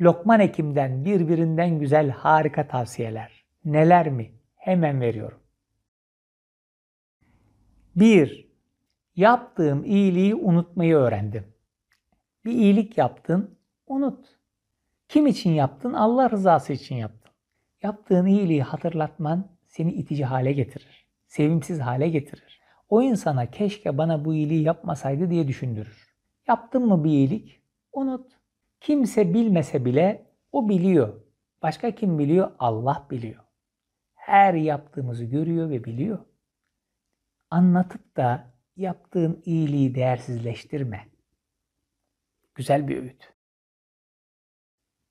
Lokman Hekim'den birbirinden güzel harika tavsiyeler. Neler mi? Hemen veriyorum. 1. Yaptığım iyiliği unutmayı öğrendim. Bir iyilik yaptın, unut. Kim için yaptın? Allah rızası için yaptın. Yaptığın iyiliği hatırlatman seni itici hale getirir. Sevimsiz hale getirir. O insana keşke bana bu iyiliği yapmasaydı diye düşündürür. Yaptın mı bir iyilik? Unut. Kimse bilmese bile o biliyor. Başka kim biliyor? Allah biliyor. Her yaptığımızı görüyor ve biliyor. Anlatıp da yaptığın iyiliği değersizleştirme. Güzel bir öğüt.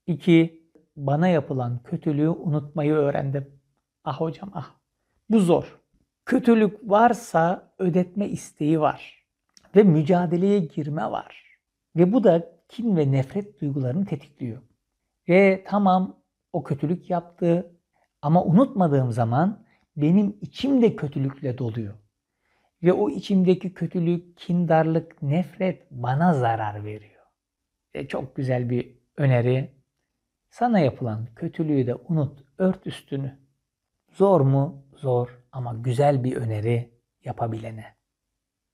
2. Bana yapılan kötülüğü unutmayı öğrendim. Ah hocam ah. Bu zor. Kötülük varsa ödetme isteği var ve mücadeleye girme var. Ve bu da kin ve nefret duygularını tetikliyor. Ve tamam o kötülük yaptı ama unutmadığım zaman benim içim de kötülükle doluyor. Ve o içimdeki kötülük, kin darlık nefret bana zarar veriyor. Ve çok güzel bir öneri. Sana yapılan kötülüğü de unut, ört üstünü. Zor mu? Zor ama güzel bir öneri yapabilene.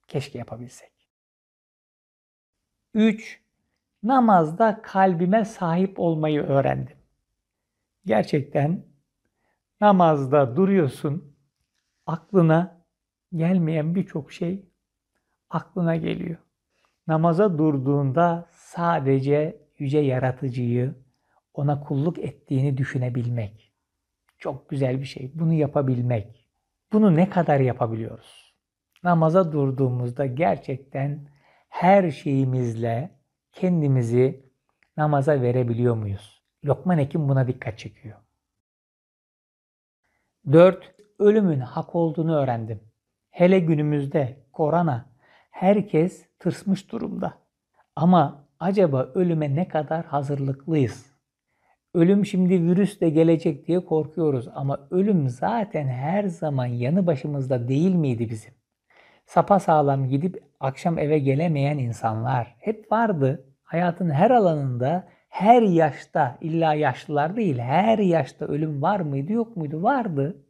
Keşke yapabilsek. 3 namazda kalbime sahip olmayı öğrendim. Gerçekten namazda duruyorsun, aklına gelmeyen birçok şey aklına geliyor. Namaza durduğunda sadece yüce yaratıcıyı, ona kulluk ettiğini düşünebilmek. Çok güzel bir şey. Bunu yapabilmek. Bunu ne kadar yapabiliyoruz? Namaza durduğumuzda gerçekten her şeyimizle kendimizi namaza verebiliyor muyuz? Lokman Hekim buna dikkat çekiyor. 4. Ölümün hak olduğunu öğrendim. Hele günümüzde korona herkes tırsmış durumda. Ama acaba ölüme ne kadar hazırlıklıyız? Ölüm şimdi virüsle gelecek diye korkuyoruz ama ölüm zaten her zaman yanı başımızda değil miydi bizim? Sapa sağlam gidip akşam eve gelemeyen insanlar hep vardı. Hayatın her alanında, her yaşta, illa yaşlılar değil, her yaşta ölüm var mıydı, yok muydu? Vardı.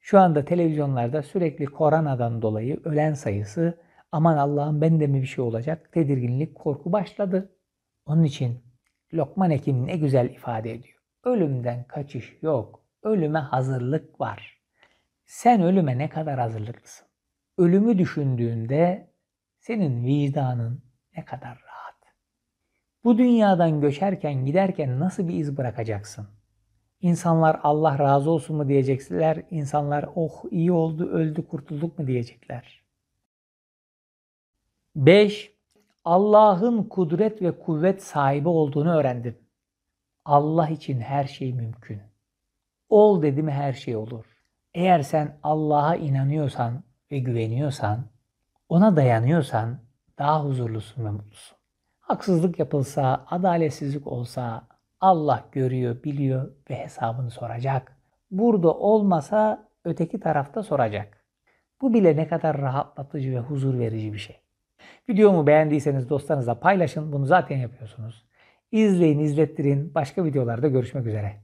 Şu anda televizyonlarda sürekli koronadan dolayı ölen sayısı aman Allah'ım ben de mi bir şey olacak tedirginlik, korku başladı. Onun için Lokman Hekim ne güzel ifade ediyor. Ölümden kaçış yok. Ölüme hazırlık var. Sen ölüme ne kadar hazırlıklısın? ölümü düşündüğünde senin vicdanın ne kadar rahat. Bu dünyadan göçerken giderken nasıl bir iz bırakacaksın? İnsanlar Allah razı olsun mu diyecekler, insanlar oh iyi oldu öldü kurtulduk mu diyecekler. 5. Allah'ın kudret ve kuvvet sahibi olduğunu öğrendim. Allah için her şey mümkün. Ol dedi mi her şey olur. Eğer sen Allah'a inanıyorsan, ve güveniyorsan, ona dayanıyorsan daha huzurlusun ve mutlusun. Haksızlık yapılsa, adaletsizlik olsa Allah görüyor, biliyor ve hesabını soracak. Burada olmasa öteki tarafta soracak. Bu bile ne kadar rahatlatıcı ve huzur verici bir şey. Videomu beğendiyseniz dostlarınızla paylaşın. Bunu zaten yapıyorsunuz. İzleyin, izlettirin. Başka videolarda görüşmek üzere.